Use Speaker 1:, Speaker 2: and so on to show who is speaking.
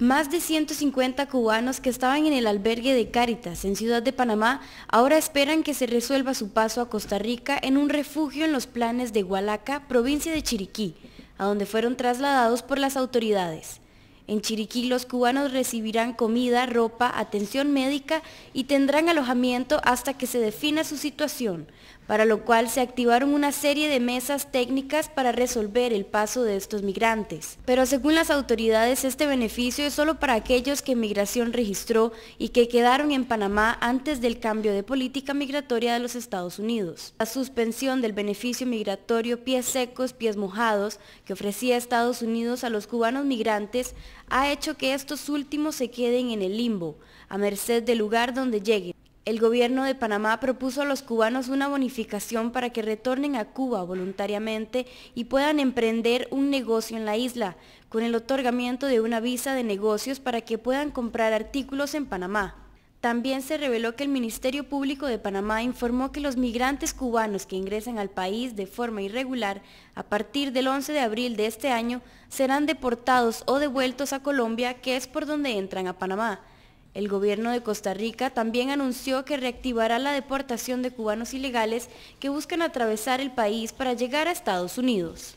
Speaker 1: Más de 150 cubanos que estaban en el albergue de Cáritas en Ciudad de Panamá ahora esperan que se resuelva su paso a Costa Rica en un refugio en los planes de Hualaca, provincia de Chiriquí, a donde fueron trasladados por las autoridades. En Chiriquí los cubanos recibirán comida, ropa, atención médica y tendrán alojamiento hasta que se defina su situación, para lo cual se activaron una serie de mesas técnicas para resolver el paso de estos migrantes. Pero según las autoridades este beneficio es solo para aquellos que Migración registró y que quedaron en Panamá antes del cambio de política migratoria de los Estados Unidos. La suspensión del beneficio migratorio pies secos, pies mojados que ofrecía Estados Unidos a los cubanos migrantes ha hecho que estos últimos se queden en el limbo, a merced del lugar donde lleguen. El gobierno de Panamá propuso a los cubanos una bonificación para que retornen a Cuba voluntariamente y puedan emprender un negocio en la isla, con el otorgamiento de una visa de negocios para que puedan comprar artículos en Panamá. También se reveló que el Ministerio Público de Panamá informó que los migrantes cubanos que ingresan al país de forma irregular a partir del 11 de abril de este año serán deportados o devueltos a Colombia, que es por donde entran a Panamá. El gobierno de Costa Rica también anunció que reactivará la deportación de cubanos ilegales que buscan atravesar el país para llegar a Estados Unidos.